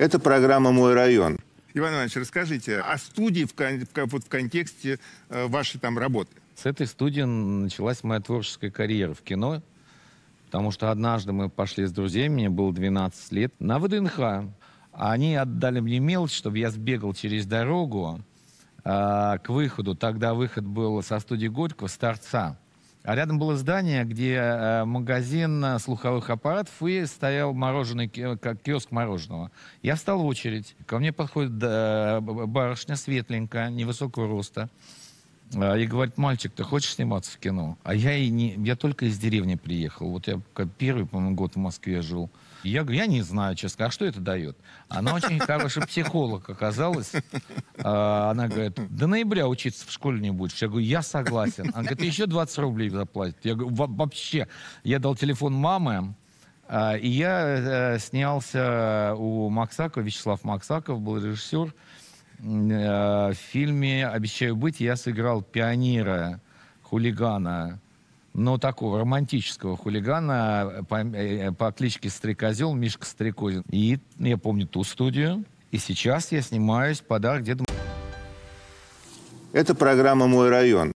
Это программа «Мой район». Иван Иванович, расскажите о студии в, кон- в контексте э, вашей там работы. С этой студии началась моя творческая карьера в кино, потому что однажды мы пошли с друзьями, мне было 12 лет, на ВДНХ. Они отдали мне мелочь, чтобы я сбегал через дорогу э, к выходу. Тогда выход был со студии Горького, с торца. А рядом было здание, где э, магазин э, слуховых аппаратов и стоял мороженый, э, киоск мороженого. Я встал в очередь. Ко мне подходит барышня светленькая, невысокого роста. А, и говорит, мальчик, ты хочешь сниматься в кино? А я и не, я только из деревни приехал. Вот я первый, по-моему, год в Москве жил. Я говорю, я не знаю, честно, а что это дает? Она очень хороший психолог оказалась. А, она говорит, до ноября учиться в школе не будешь. Я говорю, я согласен. Она говорит, еще 20 рублей заплатит. Я говорю, вообще. Я дал телефон мамы, а, и я э, снялся у Максакова, Вячеслав Максаков был режиссер. Э, в фильме «Обещаю быть» я сыграл пионера, хулигана, но такого романтического хулигана э, по, э, по кличке Стрекозел, Мишка Стрекозин. И я помню ту студию. И сейчас я снимаюсь «Подарок деду». Это программа «Мой район».